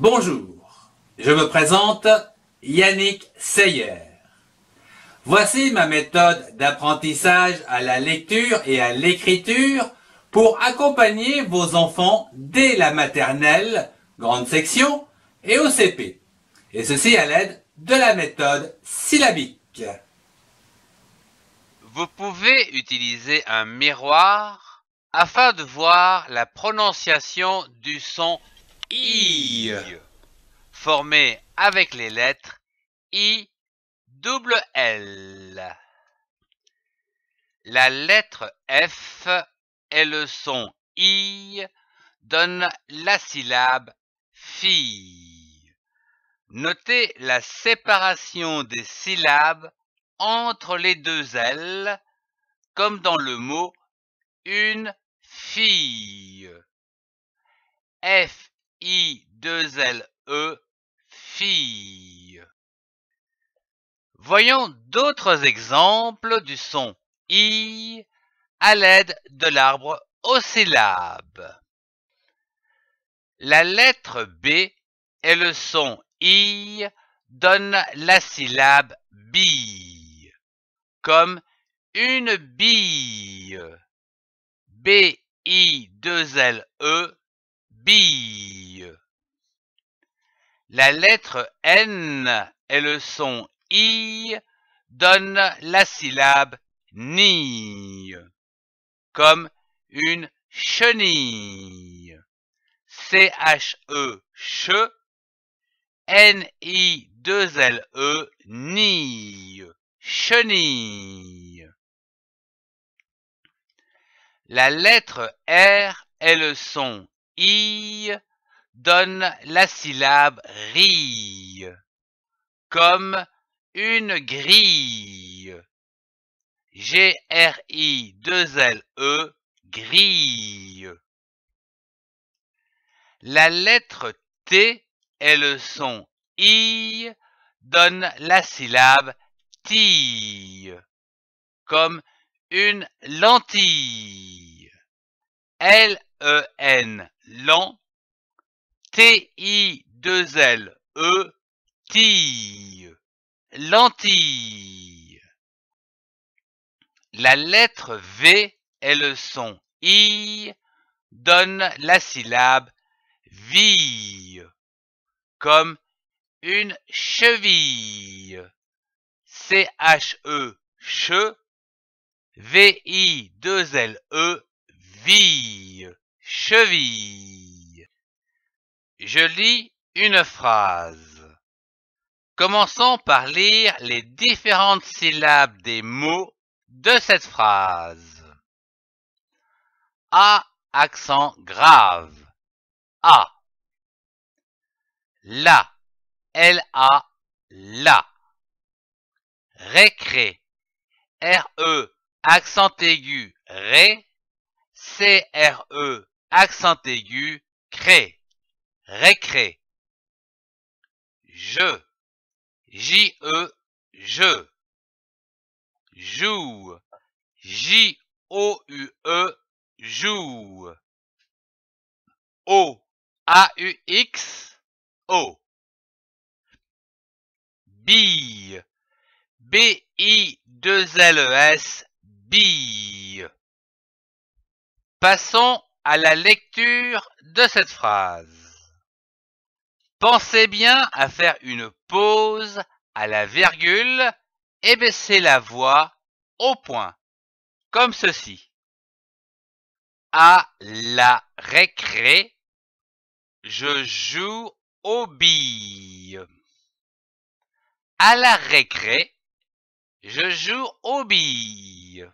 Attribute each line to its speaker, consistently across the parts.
Speaker 1: Bonjour, je me présente Yannick Seyer. Voici ma méthode d'apprentissage à la lecture et à l'écriture pour accompagner vos enfants dès la maternelle, grande section, et au CP. Et ceci à l'aide de la méthode syllabique. Vous pouvez utiliser un miroir afin de voir la prononciation du son I, formé avec les lettres I double L. La lettre F et le son I donnent la syllabe fille. Notez la séparation des syllabes entre les deux L, comme dans le mot une fille. I-2-L-E, fille. Voyons d'autres exemples du son I à l'aide de l'arbre aux syllabes. La lettre B et le son I donnent la syllabe bi, comme une bille. B-I-2-L-E, la lettre N et le son I donnent la syllabe ni, comme une chenille. C-H-E, che, N-I-2-L-E, ni, chenille. La lettre R est le son i donne la syllabe RI, comme une grille. G-R-I-2-L-E, grille. La lettre T et le son I donne la syllabe TI, comme une lentille. L-E-N T-I-2-L-E, lentille. La lettre V et le son I donnent la syllabe vi, comme une cheville. C-H-E, che, V-I-2-L-E, cheville. Je lis une phrase. Commençons par lire les différentes syllabes des mots de cette phrase. A accent grave. A. La. L A la. Récré. R E accent aigu ré. C R E Accent aigu, crée, récré. Je, J-E, je. Joue, J-O-U-E, joue. O, A-U-X, O. Bille, b i deux l e s bille. Passons à la lecture de cette phrase. Pensez bien à faire une pause à la virgule et baisser la voix au point, comme ceci. À la récré, je joue aux billes. À la récré, je joue aux billes.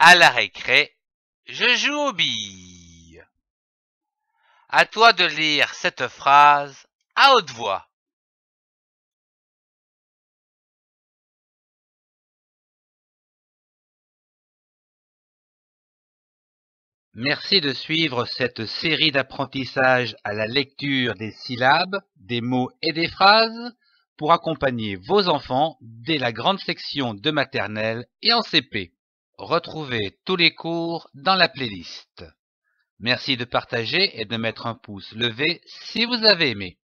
Speaker 1: À la récré, je joue aux billes. À toi de lire cette phrase à haute voix. Merci de suivre cette série d'apprentissage à la lecture des syllabes, des mots et des phrases pour accompagner vos enfants dès la grande section de maternelle et en CP. Retrouvez tous les cours dans la playlist. Merci de partager et de mettre un pouce levé si vous avez aimé.